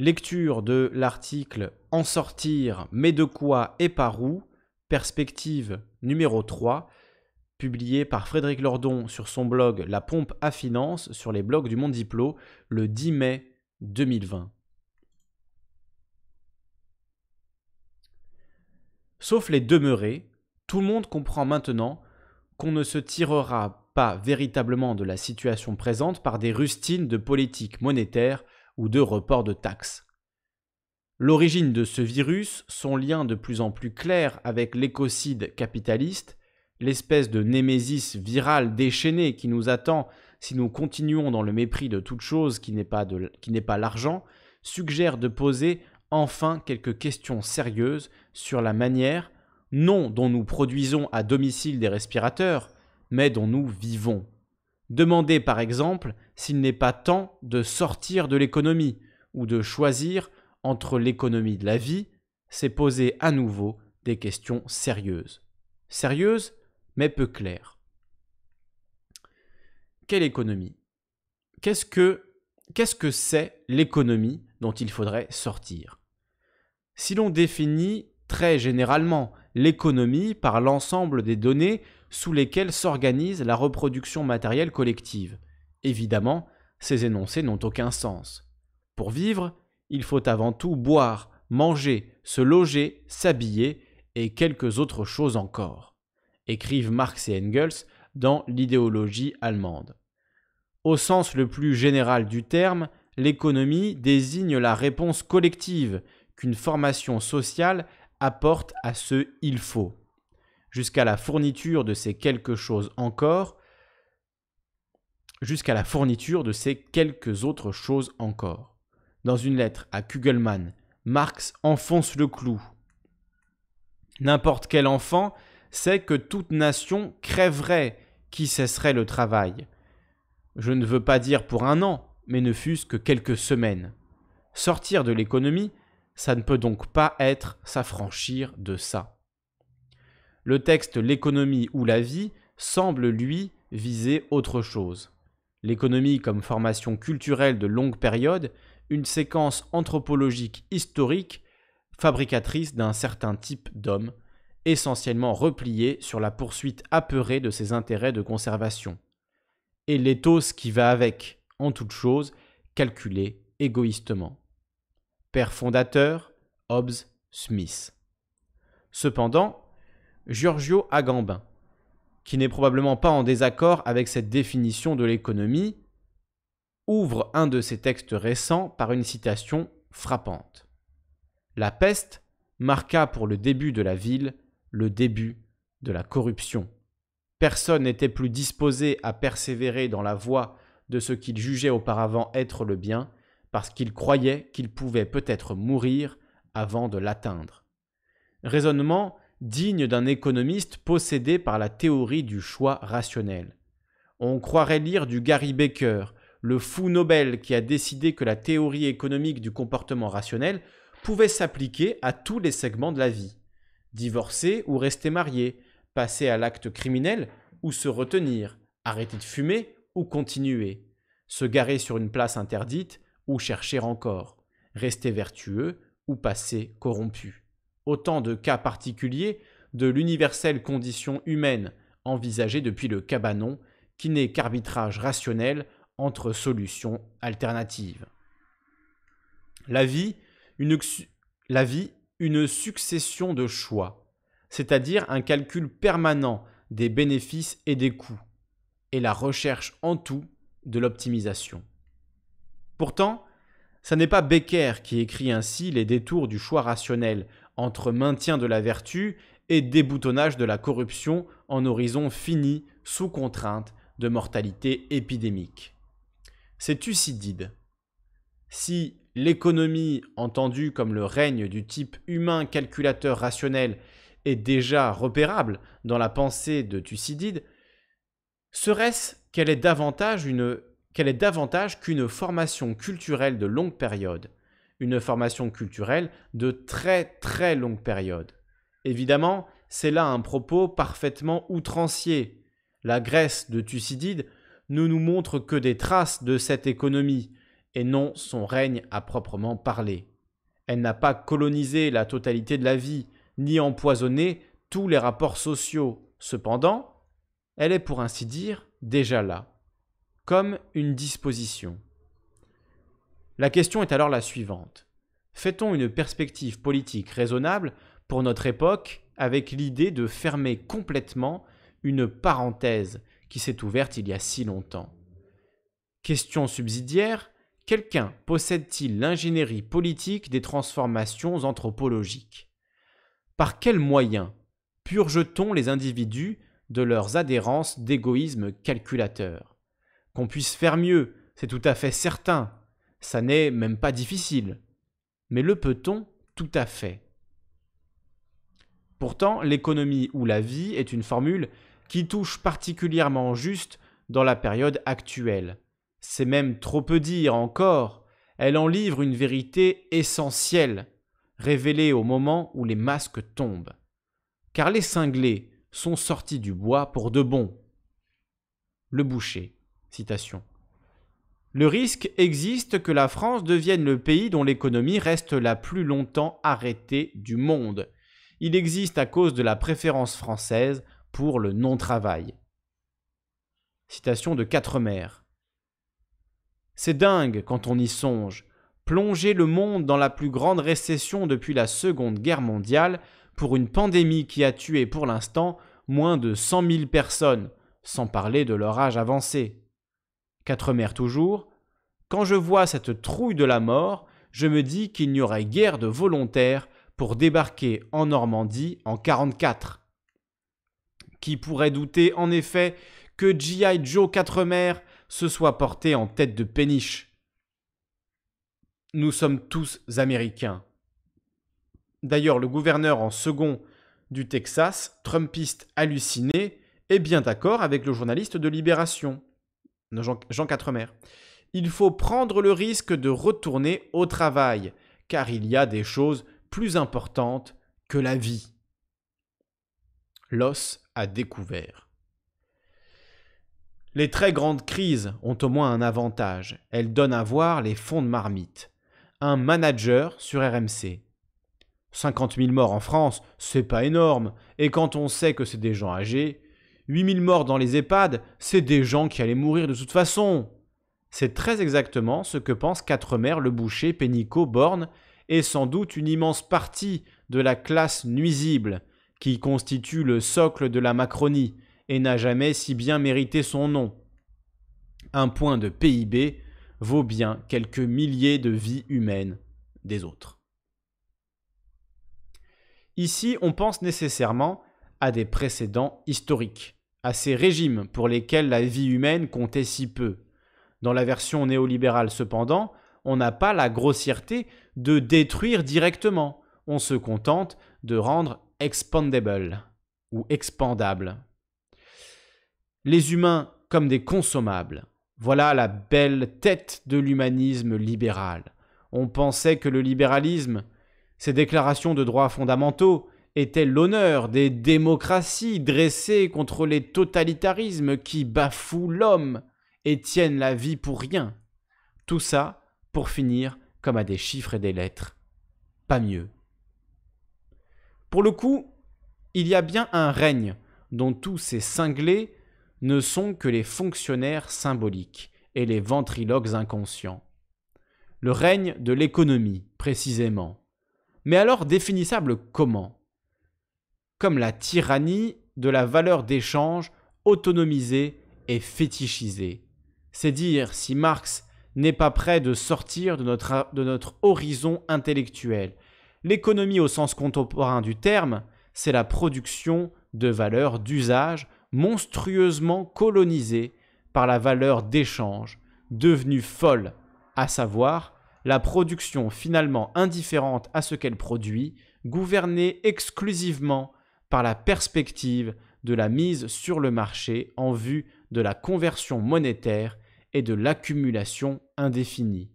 Lecture de l'article En sortir, mais de quoi et par où Perspective numéro 3, publié par Frédéric Lordon sur son blog La pompe à finance sur les blogs du Monde Diplo le 10 mai 2020. Sauf les demeurés, tout le monde comprend maintenant qu'on ne se tirera pas véritablement de la situation présente par des rustines de politique monétaire ou de report de taxes. L'origine de ce virus, son lien de plus en plus clair avec l'écocide capitaliste, l'espèce de némésis virale déchaînée qui nous attend si nous continuons dans le mépris de toute chose qui n'est pas l'argent, suggère de poser enfin quelques questions sérieuses sur la manière, non dont nous produisons à domicile des respirateurs, mais dont nous vivons. Demandez par exemple s'il n'est pas temps de sortir de l'économie ou de choisir entre l'économie de la vie, c'est poser à nouveau des questions sérieuses. Sérieuses, mais peu claires. Quelle économie Qu'est-ce que qu'est-ce que c'est l'économie dont il faudrait sortir Si l'on définit très généralement l'économie par l'ensemble des données sous lesquels s'organise la reproduction matérielle collective. Évidemment, ces énoncés n'ont aucun sens. Pour vivre, il faut avant tout boire, manger, se loger, s'habiller et quelques autres choses encore, écrivent Marx et Engels dans l'idéologie allemande. Au sens le plus général du terme, l'économie désigne la réponse collective qu'une formation sociale apporte à ce il faut jusqu'à la fourniture de ces quelque chose encore, jusqu'à la fourniture de ces quelques autres choses encore. Dans une lettre à Kugelmann, Marx enfonce le clou. N'importe quel enfant sait que toute nation crèverait qui cesserait le travail. Je ne veux pas dire pour un an, mais ne fût-ce que quelques semaines. Sortir de l'économie, ça ne peut donc pas être s'affranchir de ça. Le texte L'économie ou la vie semble, lui, viser autre chose. L'économie comme formation culturelle de longue période, une séquence anthropologique historique, fabricatrice d'un certain type d'homme, essentiellement replié sur la poursuite apeurée de ses intérêts de conservation. Et l'éthos qui va avec, en toute chose, calculé égoïstement. Père fondateur, Hobbes Smith. Cependant, Giorgio Agambin, qui n'est probablement pas en désaccord avec cette définition de l'économie, ouvre un de ses textes récents par une citation frappante. La peste marqua pour le début de la ville le début de la corruption. Personne n'était plus disposé à persévérer dans la voie de ce qu'il jugeait auparavant être le bien, parce qu'il croyait qu'il pouvait peut-être mourir avant de l'atteindre. Raisonnement digne d'un économiste possédé par la théorie du choix rationnel. On croirait lire du Gary Baker, le fou Nobel qui a décidé que la théorie économique du comportement rationnel pouvait s'appliquer à tous les segments de la vie. Divorcer ou rester marié, passer à l'acte criminel ou se retenir, arrêter de fumer ou continuer, se garer sur une place interdite ou chercher encore, rester vertueux ou passer corrompu autant de cas particuliers de l'universelle condition humaine envisagée depuis le cabanon, qui n'est qu'arbitrage rationnel entre solutions alternatives. La vie, une, la vie, une succession de choix, c'est-à-dire un calcul permanent des bénéfices et des coûts, et la recherche en tout de l'optimisation. Pourtant, ce n'est pas Becker qui écrit ainsi les détours du choix rationnel entre maintien de la vertu et déboutonnage de la corruption en horizon fini sous contrainte de mortalité épidémique. C'est Thucydide. Si l'économie, entendue comme le règne du type humain calculateur rationnel, est déjà repérable dans la pensée de Thucydide, serait-ce qu'elle est davantage qu'une formation culturelle de longue période, une formation culturelle de très très longue période. Évidemment, c'est là un propos parfaitement outrancier. La Grèce de Thucydide ne nous montre que des traces de cette économie, et non son règne à proprement parler. Elle n'a pas colonisé la totalité de la vie, ni empoisonné tous les rapports sociaux. Cependant, elle est pour ainsi dire déjà là, comme une disposition. La question est alors la suivante. Fait-on une perspective politique raisonnable pour notre époque avec l'idée de fermer complètement une parenthèse qui s'est ouverte il y a si longtemps Question subsidiaire, quelqu'un possède-t-il l'ingénierie politique des transformations anthropologiques Par quels moyens purge-t-on les individus de leurs adhérences d'égoïsme calculateur Qu'on puisse faire mieux, c'est tout à fait certain, ça n'est même pas difficile. Mais le peut-on Tout à fait. Pourtant, l'économie ou la vie est une formule qui touche particulièrement juste dans la période actuelle. C'est même trop peu dire encore, elle en livre une vérité essentielle, révélée au moment où les masques tombent. Car les cinglés sont sortis du bois pour de bon. Le boucher. Citation. Le risque existe que la France devienne le pays dont l'économie reste la plus longtemps arrêtée du monde. Il existe à cause de la préférence française pour le non-travail. Citation de Mères « C'est dingue quand on y songe. Plonger le monde dans la plus grande récession depuis la Seconde Guerre mondiale pour une pandémie qui a tué pour l'instant moins de 100 000 personnes, sans parler de leur âge avancé. Quatre mères toujours. Quand je vois cette trouille de la mort, je me dis qu'il n'y aurait guère de volontaires pour débarquer en Normandie en 44. Qui pourrait douter en effet que G.I. Joe Quatre Mères se soit porté en tête de péniche Nous sommes tous américains. D'ailleurs, le gouverneur en second du Texas, Trumpiste halluciné, est bien d'accord avec le journaliste de Libération. Jean, Quatremer. Il faut prendre le risque de retourner au travail, car il y a des choses plus importantes que la vie. L'os a découvert. Les très grandes crises ont au moins un avantage. Elles donnent à voir les fonds de marmite. Un manager sur RMC. 50 000 morts en France, c'est pas énorme. Et quand on sait que c'est des gens âgés, 8000 morts dans les EHPAD, c'est des gens qui allaient mourir de toute façon. C'est très exactement ce que pensent Mères, Le Boucher, Pénicaud, Borne, et sans doute une immense partie de la classe nuisible, qui constitue le socle de la Macronie, et n'a jamais si bien mérité son nom. Un point de PIB vaut bien quelques milliers de vies humaines des autres. Ici, on pense nécessairement à des précédents historiques, à ces régimes pour lesquels la vie humaine comptait si peu. Dans la version néolibérale, cependant, on n'a pas la grossièreté de détruire directement, on se contente de rendre expandable ou expandable. Les humains comme des consommables. Voilà la belle tête de l'humanisme libéral. On pensait que le libéralisme, ses déclarations de droits fondamentaux, était l'honneur des démocraties dressées contre les totalitarismes qui bafouent l'homme et tiennent la vie pour rien. Tout ça pour finir comme à des chiffres et des lettres. Pas mieux. Pour le coup, il y a bien un règne dont tous ces cinglés ne sont que les fonctionnaires symboliques et les ventriloques inconscients. Le règne de l'économie, précisément. Mais alors définissable comment comme la tyrannie de la valeur d'échange autonomisée et fétichisée. C'est dire si Marx n'est pas prêt de sortir de notre, de notre horizon intellectuel. L'économie au sens contemporain du terme, c'est la production de valeurs d'usage monstrueusement colonisée par la valeur d'échange, devenue folle, à savoir la production finalement indifférente à ce qu'elle produit, gouvernée exclusivement par la perspective de la mise sur le marché en vue de la conversion monétaire et de l'accumulation indéfinie.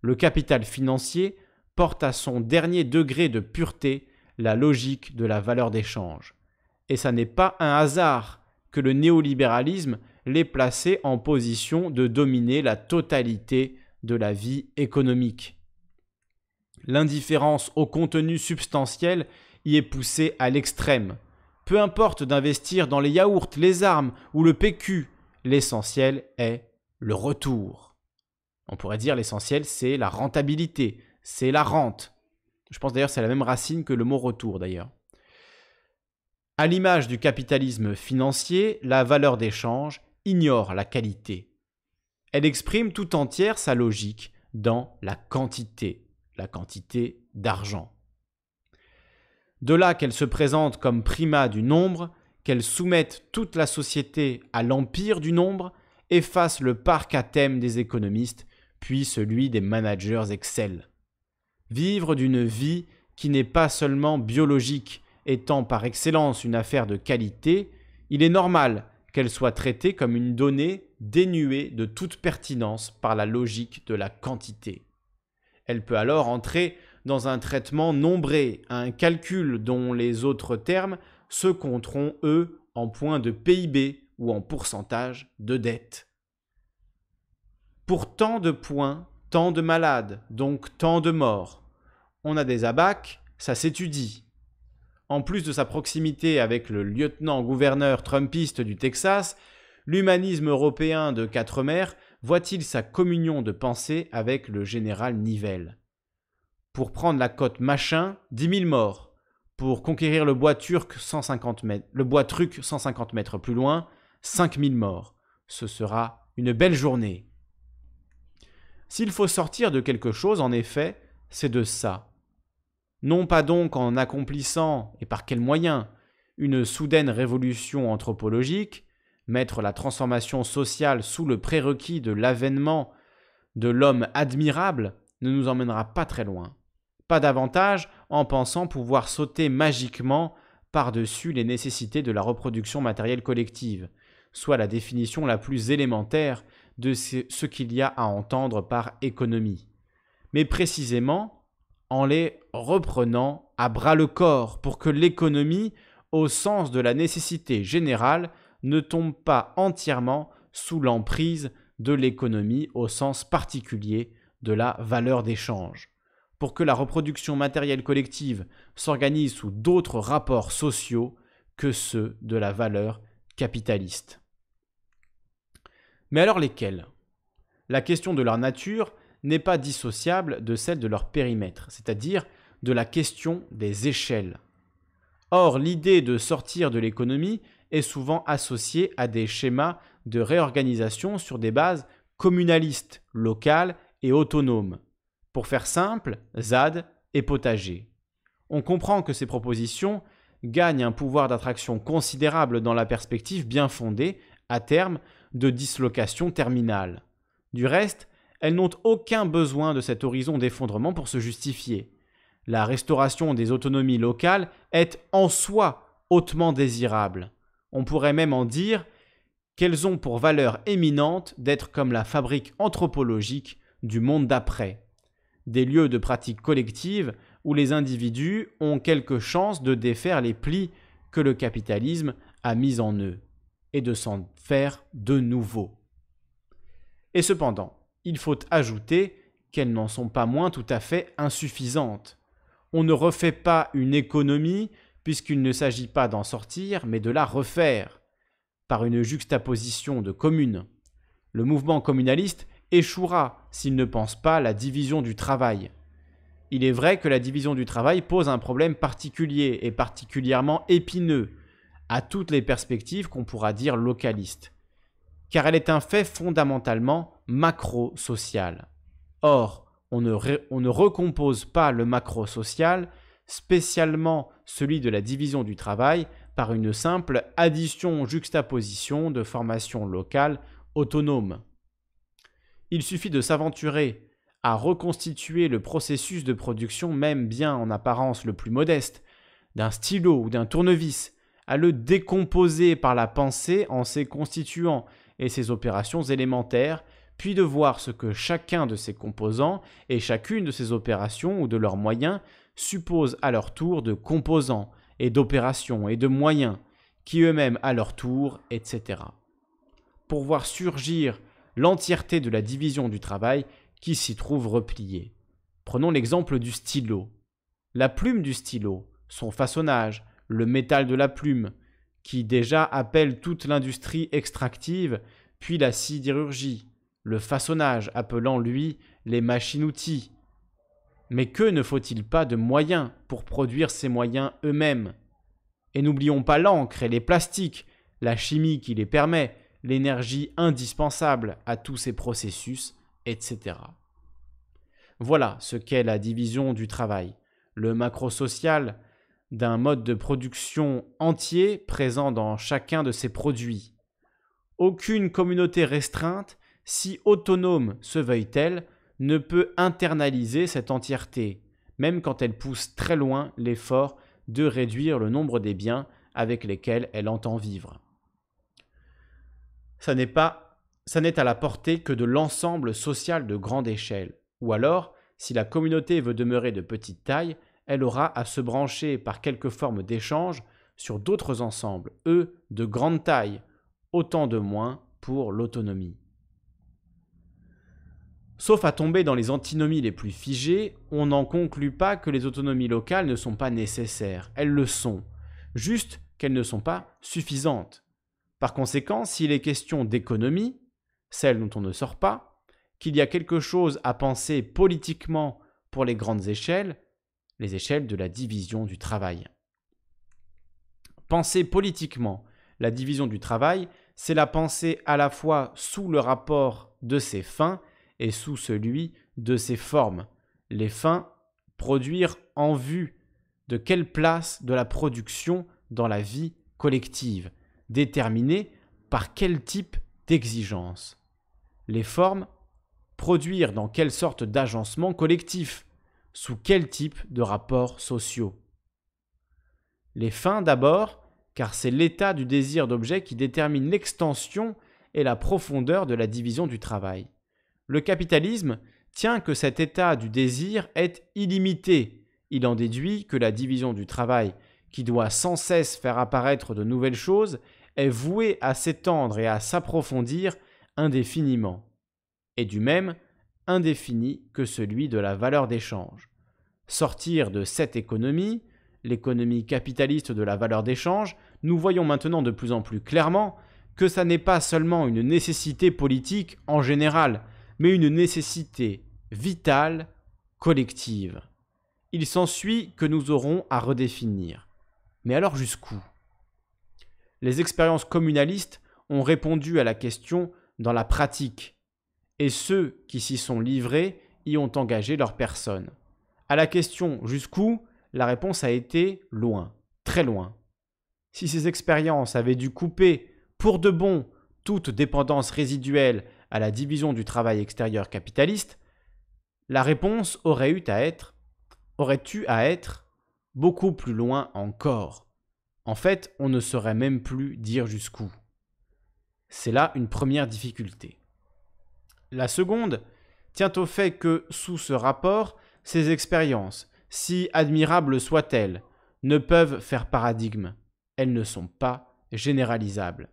Le capital financier porte à son dernier degré de pureté la logique de la valeur d'échange. Et ça n'est pas un hasard que le néolibéralisme l'ait placé en position de dominer la totalité de la vie économique. L'indifférence au contenu substantiel est poussé à l'extrême. Peu importe d'investir dans les yaourts, les armes ou le PQ, l'essentiel est le retour. On pourrait dire l'essentiel c'est la rentabilité, c'est la rente. Je pense d'ailleurs c'est la même racine que le mot retour d'ailleurs. À l'image du capitalisme financier, la valeur d'échange ignore la qualité. Elle exprime tout entière sa logique dans la quantité, la quantité d'argent. De là qu'elle se présente comme prima du nombre, qu'elle soumette toute la société à l'empire du nombre, efface le parc à thème des économistes, puis celui des managers Excel. Vivre d'une vie qui n'est pas seulement biologique, étant par excellence une affaire de qualité, il est normal qu'elle soit traitée comme une donnée dénuée de toute pertinence par la logique de la quantité. Elle peut alors entrer dans un traitement nombré, un calcul dont les autres termes se compteront, eux, en points de PIB ou en pourcentage de dette. Pour tant de points, tant de malades, donc tant de morts. On a des abacs, ça s'étudie. En plus de sa proximité avec le lieutenant-gouverneur trumpiste du Texas, l'humanisme européen de Quatre Mers voit-il sa communion de pensée avec le général Nivelle. Pour prendre la côte Machin, 10 000 morts. Pour conquérir le bois turc, 150 mètres, le bois truc 150 mètres plus loin, 5 000 morts. Ce sera une belle journée. S'il faut sortir de quelque chose, en effet, c'est de ça. Non pas donc en accomplissant, et par quels moyens, une soudaine révolution anthropologique, mettre la transformation sociale sous le prérequis de l'avènement de l'homme admirable ne nous emmènera pas très loin pas davantage en pensant pouvoir sauter magiquement par-dessus les nécessités de la reproduction matérielle collective, soit la définition la plus élémentaire de ce qu'il y a à entendre par économie, mais précisément en les reprenant à bras le corps pour que l'économie, au sens de la nécessité générale, ne tombe pas entièrement sous l'emprise de l'économie au sens particulier de la valeur d'échange pour que la reproduction matérielle collective s'organise sous d'autres rapports sociaux que ceux de la valeur capitaliste. Mais alors lesquels La question de leur nature n'est pas dissociable de celle de leur périmètre, c'est-à-dire de la question des échelles. Or, l'idée de sortir de l'économie est souvent associée à des schémas de réorganisation sur des bases communalistes, locales et autonomes, pour faire simple, ZAD est potager. On comprend que ces propositions gagnent un pouvoir d'attraction considérable dans la perspective bien fondée, à terme, de dislocation terminale. Du reste, elles n'ont aucun besoin de cet horizon d'effondrement pour se justifier. La restauration des autonomies locales est en soi hautement désirable. On pourrait même en dire qu'elles ont pour valeur éminente d'être comme la fabrique anthropologique du monde d'après des lieux de pratique collective où les individus ont quelque chance de défaire les plis que le capitalisme a mis en eux et de s'en faire de nouveau. Et cependant, il faut ajouter qu'elles n'en sont pas moins tout à fait insuffisantes. On ne refait pas une économie puisqu'il ne s'agit pas d'en sortir mais de la refaire par une juxtaposition de communes. Le mouvement communaliste échouera s'il ne pense pas la division du travail. Il est vrai que la division du travail pose un problème particulier et particulièrement épineux à toutes les perspectives qu'on pourra dire localistes, car elle est un fait fondamentalement macro-social. Or, on ne, on ne, recompose pas le macro-social, spécialement celui de la division du travail, par une simple addition-juxtaposition de formations locales autonomes. Il suffit de s'aventurer à reconstituer le processus de production, même bien en apparence le plus modeste, d'un stylo ou d'un tournevis, à le décomposer par la pensée en ses constituants et ses opérations élémentaires, puis de voir ce que chacun de ses composants et chacune de ses opérations ou de leurs moyens suppose à leur tour de composants et d'opérations et de moyens, qui eux-mêmes à leur tour, etc. Pour voir surgir l'entièreté de la division du travail qui s'y trouve repliée. Prenons l'exemple du stylo. La plume du stylo, son façonnage, le métal de la plume, qui déjà appelle toute l'industrie extractive, puis la sidérurgie, le façonnage appelant lui les machines-outils. Mais que ne faut-il pas de moyens pour produire ces moyens eux-mêmes Et n'oublions pas l'encre et les plastiques, la chimie qui les permet, l'énergie indispensable à tous ces processus, etc. Voilà ce qu'est la division du travail, le macro-social d'un mode de production entier présent dans chacun de ses produits. Aucune communauté restreinte, si autonome se veuille-t-elle, ne peut internaliser cette entièreté, même quand elle pousse très loin l'effort de réduire le nombre des biens avec lesquels elle entend vivre ça n'est pas, n'est à la portée que de l'ensemble social de grande échelle. Ou alors, si la communauté veut demeurer de petite taille, elle aura à se brancher par quelque forme d'échange sur d'autres ensembles, eux de grande taille, autant de moins pour l'autonomie. Sauf à tomber dans les antinomies les plus figées, on n'en conclut pas que les autonomies locales ne sont pas nécessaires, elles le sont, juste qu'elles ne sont pas suffisantes. Par conséquent, s'il est question d'économie, celle dont on ne sort pas, qu'il y a quelque chose à penser politiquement pour les grandes échelles, les échelles de la division du travail. Penser politiquement la division du travail, c'est la pensée à la fois sous le rapport de ses fins et sous celui de ses formes. Les fins, produire en vue de quelle place de la production dans la vie collective déterminer par quel type d'exigence. Les formes, produire dans quelle sorte d'agencement collectif, sous quel type de rapports sociaux. Les fins d'abord, car c'est l'état du désir d'objet qui détermine l'extension et la profondeur de la division du travail. Le capitalisme tient que cet état du désir est illimité. Il en déduit que la division du travail, qui doit sans cesse faire apparaître de nouvelles choses, est voué à s'étendre et à s'approfondir indéfiniment, et du même indéfini que celui de la valeur d'échange. Sortir de cette économie, l'économie capitaliste de la valeur d'échange, nous voyons maintenant de plus en plus clairement que ça n'est pas seulement une nécessité politique en général, mais une nécessité vitale, collective. Il s'ensuit que nous aurons à redéfinir. Mais alors jusqu'où les expériences communalistes ont répondu à la question dans la pratique, et ceux qui s'y sont livrés y ont engagé leur personne. À la question jusqu'où, la réponse a été loin, très loin. Si ces expériences avaient dû couper pour de bon toute dépendance résiduelle à la division du travail extérieur capitaliste, la réponse aurait eu à être aurait eu à être beaucoup plus loin encore. En fait, on ne saurait même plus dire jusqu'où. C'est là une première difficulté. La seconde tient au fait que, sous ce rapport, ces expériences, si admirables soient-elles, ne peuvent faire paradigme. Elles ne sont pas généralisables.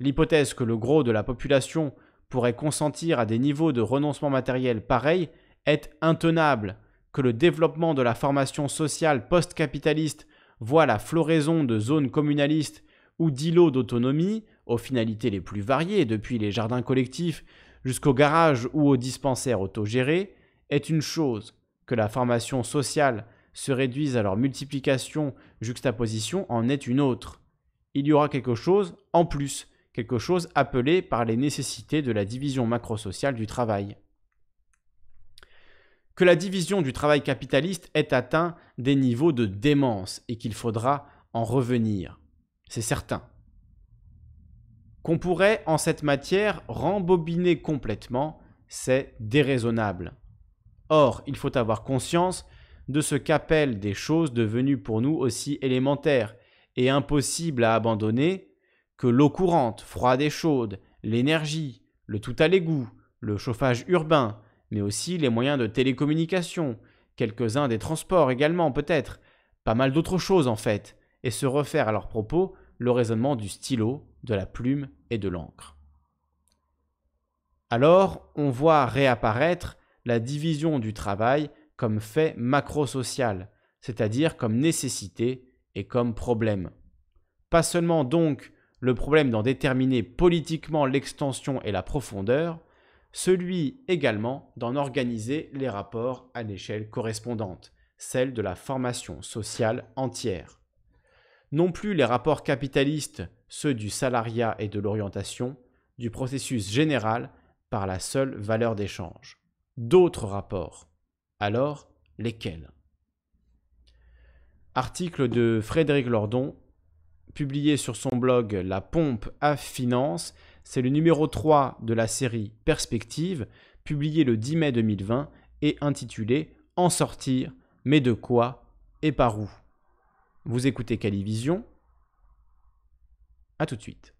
L'hypothèse que le gros de la population pourrait consentir à des niveaux de renoncement matériel pareils est intenable, que le développement de la formation sociale post-capitaliste voit la floraison de zones communalistes ou d'îlots d'autonomie, aux finalités les plus variées, depuis les jardins collectifs jusqu'aux garages ou aux dispensaires autogérés, est une chose, que la formation sociale se réduise à leur multiplication, juxtaposition en est une autre. Il y aura quelque chose en plus, quelque chose appelé par les nécessités de la division macrosociale du travail que la division du travail capitaliste ait atteint des niveaux de démence et qu'il faudra en revenir. C'est certain. Qu'on pourrait, en cette matière, rembobiner complètement, c'est déraisonnable. Or, il faut avoir conscience de ce qu'appellent des choses devenues pour nous aussi élémentaires et impossibles à abandonner que l'eau courante, froide et chaude, l'énergie, le tout à l'égout, le chauffage urbain, mais aussi les moyens de télécommunication, quelques-uns des transports également peut-être, pas mal d'autres choses en fait, et se refaire à leur propos le raisonnement du stylo, de la plume et de l'encre. Alors, on voit réapparaître la division du travail comme fait macro-social, c'est-à-dire comme nécessité et comme problème. Pas seulement donc le problème d'en déterminer politiquement l'extension et la profondeur, celui également d'en organiser les rapports à l'échelle correspondante, celle de la formation sociale entière. Non plus les rapports capitalistes, ceux du salariat et de l'orientation, du processus général par la seule valeur d'échange. D'autres rapports. Alors, lesquels Article de Frédéric Lordon, publié sur son blog La pompe à finance c'est le numéro 3 de la série Perspective, publié le 10 mai 2020 et intitulé En sortir, mais de quoi et par où Vous écoutez Calivision. A tout de suite.